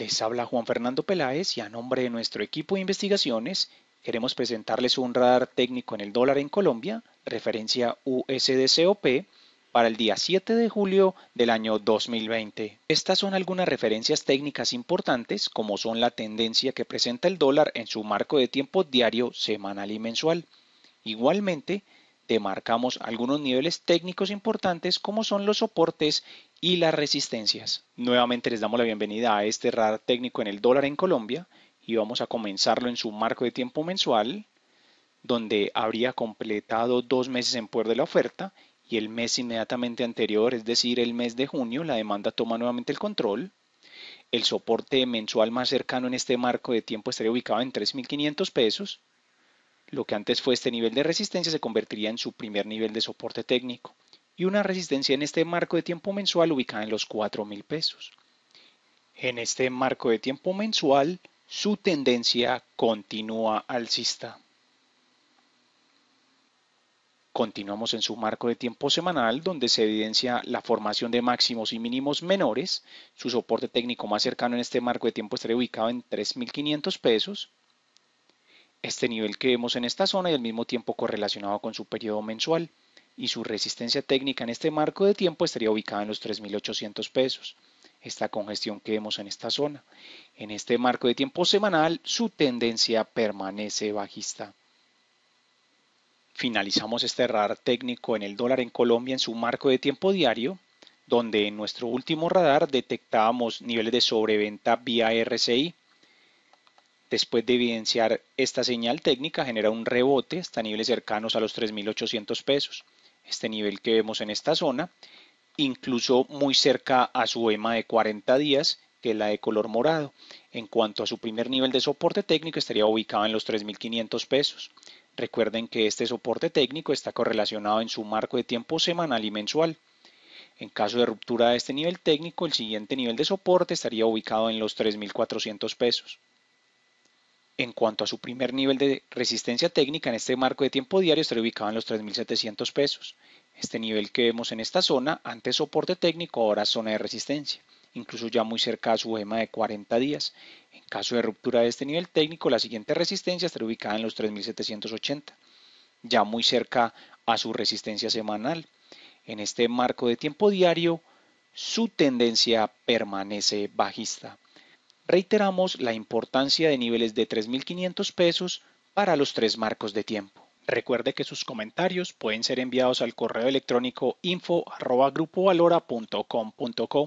Les habla Juan Fernando Peláez y a nombre de nuestro equipo de investigaciones queremos presentarles un radar técnico en el dólar en Colombia, referencia USDCOP, para el día 7 de julio del año 2020. Estas son algunas referencias técnicas importantes como son la tendencia que presenta el dólar en su marco de tiempo diario, semanal y mensual. Igualmente, marcamos algunos niveles técnicos importantes como son los soportes y las resistencias. Nuevamente les damos la bienvenida a este radar técnico en el dólar en Colombia y vamos a comenzarlo en su marco de tiempo mensual donde habría completado dos meses en puerto de la oferta y el mes inmediatamente anterior, es decir, el mes de junio, la demanda toma nuevamente el control. El soporte mensual más cercano en este marco de tiempo estaría ubicado en 3.500 pesos lo que antes fue este nivel de resistencia se convertiría en su primer nivel de soporte técnico y una resistencia en este marco de tiempo mensual ubicada en los $4,000. pesos. En este marco de tiempo mensual, su tendencia continúa alcista. Continuamos en su marco de tiempo semanal, donde se evidencia la formación de máximos y mínimos menores. Su soporte técnico más cercano en este marco de tiempo estaría ubicado en 3.500 pesos este nivel que vemos en esta zona y al mismo tiempo correlacionado con su periodo mensual y su resistencia técnica en este marco de tiempo estaría ubicada en los 3.800 pesos. Esta congestión que vemos en esta zona. En este marco de tiempo semanal, su tendencia permanece bajista. Finalizamos este radar técnico en el dólar en Colombia en su marco de tiempo diario, donde en nuestro último radar detectábamos niveles de sobreventa vía RCI Después de evidenciar esta señal técnica, genera un rebote hasta niveles cercanos a los 3.800 pesos. Este nivel que vemos en esta zona, incluso muy cerca a su EMA de 40 días, que es la de color morado. En cuanto a su primer nivel de soporte técnico, estaría ubicado en los 3.500 pesos. Recuerden que este soporte técnico está correlacionado en su marco de tiempo semanal y mensual. En caso de ruptura de este nivel técnico, el siguiente nivel de soporte estaría ubicado en los 3.400 pesos en cuanto a su primer nivel de resistencia técnica, en este marco de tiempo diario estaría ubicado en los 3.700 pesos. Este nivel que vemos en esta zona, antes soporte técnico, ahora zona de resistencia, incluso ya muy cerca a su gema de 40 días. En caso de ruptura de este nivel técnico, la siguiente resistencia estaría ubicada en los 3.780, ya muy cerca a su resistencia semanal. En este marco de tiempo diario, su tendencia permanece bajista. Reiteramos la importancia de niveles de 3.500 pesos para los tres marcos de tiempo. Recuerde que sus comentarios pueden ser enviados al correo electrónico info.grupovalora.com.co.